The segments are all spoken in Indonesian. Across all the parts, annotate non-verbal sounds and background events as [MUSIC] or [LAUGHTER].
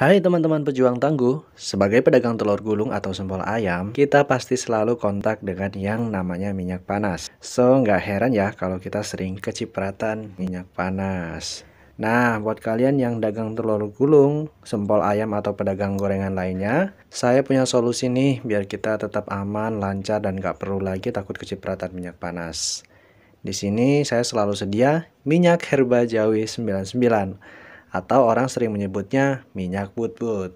Hai teman-teman pejuang tangguh, sebagai pedagang telur gulung atau sempol ayam, kita pasti selalu kontak dengan yang namanya minyak panas. So, nggak heran ya kalau kita sering kecipratan minyak panas. Nah, buat kalian yang dagang telur gulung, sempol ayam atau pedagang gorengan lainnya, saya punya solusi nih biar kita tetap aman, lancar, dan nggak perlu lagi takut kecipratan minyak panas. Di sini saya selalu sedia minyak herba jawi 99 atau orang sering menyebutnya minyak but-but.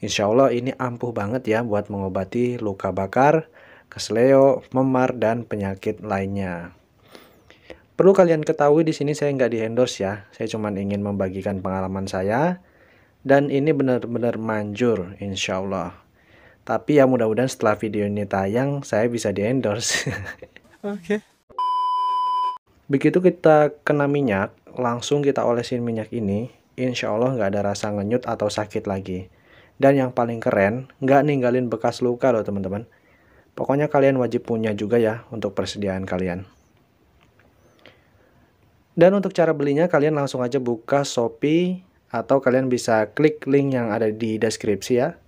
Insya Allah ini ampuh banget ya buat mengobati luka bakar, kesleo, memar, dan penyakit lainnya. Perlu kalian ketahui di sini saya nggak di-endorse ya, saya cuma ingin membagikan pengalaman saya, dan ini benar-benar manjur insya Allah. Tapi ya mudah-mudahan setelah video ini tayang, saya bisa di-endorse. [LAUGHS] Oke. Okay. Begitu kita kena minyak, langsung kita olesin minyak ini, insya Allah nggak ada rasa ngenyut atau sakit lagi. Dan yang paling keren, nggak ninggalin bekas luka loh teman-teman. Pokoknya kalian wajib punya juga ya untuk persediaan kalian. Dan untuk cara belinya kalian langsung aja buka Shopee atau kalian bisa klik link yang ada di deskripsi ya.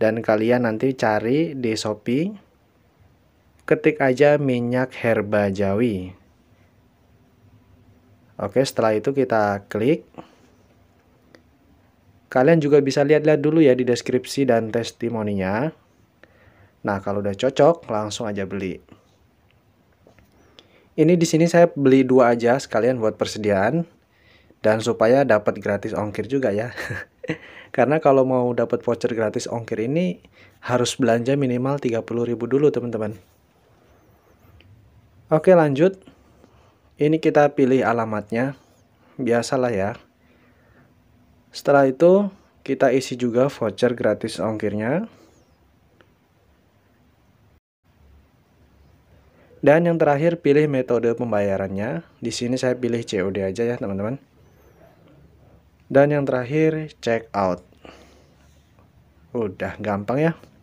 Dan kalian nanti cari di Shopee, ketik aja minyak herba jawi. Oke, setelah itu kita klik. Kalian juga bisa lihat-lihat dulu ya di deskripsi dan testimoninya. Nah, kalau udah cocok, langsung aja beli. Ini di sini saya beli dua aja sekalian buat persediaan dan supaya dapat gratis ongkir juga ya. [LAUGHS] Karena kalau mau dapat voucher gratis ongkir ini harus belanja minimal 30.000 dulu, teman-teman. Oke, lanjut ini kita pilih alamatnya biasalah ya setelah itu kita isi juga voucher gratis ongkirnya Dan yang terakhir pilih metode pembayarannya. Di sini saya pilih COD aja ya, teman-teman. Dan yang terakhir check out. Udah gampang ya.